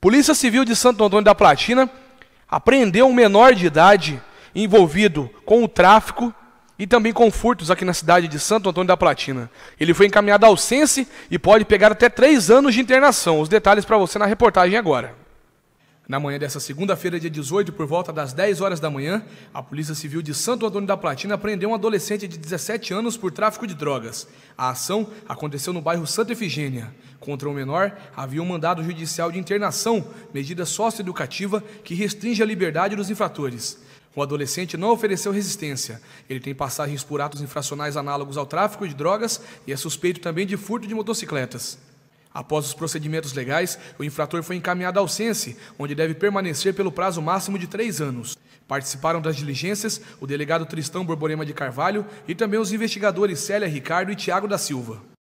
Polícia Civil de Santo Antônio da Platina apreendeu um menor de idade envolvido com o tráfico e também com furtos aqui na cidade de Santo Antônio da Platina. Ele foi encaminhado ao Sense e pode pegar até três anos de internação. Os detalhes para você na reportagem agora. Na manhã dessa segunda-feira, dia 18, por volta das 10 horas da manhã, a Polícia Civil de Santo Antônio da Platina prendeu um adolescente de 17 anos por tráfico de drogas. A ação aconteceu no bairro Santa Efigênia. Contra o menor, havia um mandado judicial de internação, medida socioeducativa que restringe a liberdade dos infratores. O adolescente não ofereceu resistência. Ele tem passagens por atos infracionais análogos ao tráfico de drogas e é suspeito também de furto de motocicletas. Após os procedimentos legais, o infrator foi encaminhado ao Sense, onde deve permanecer pelo prazo máximo de três anos. Participaram das diligências o delegado Tristão Borborema de Carvalho e também os investigadores Célia Ricardo e Tiago da Silva.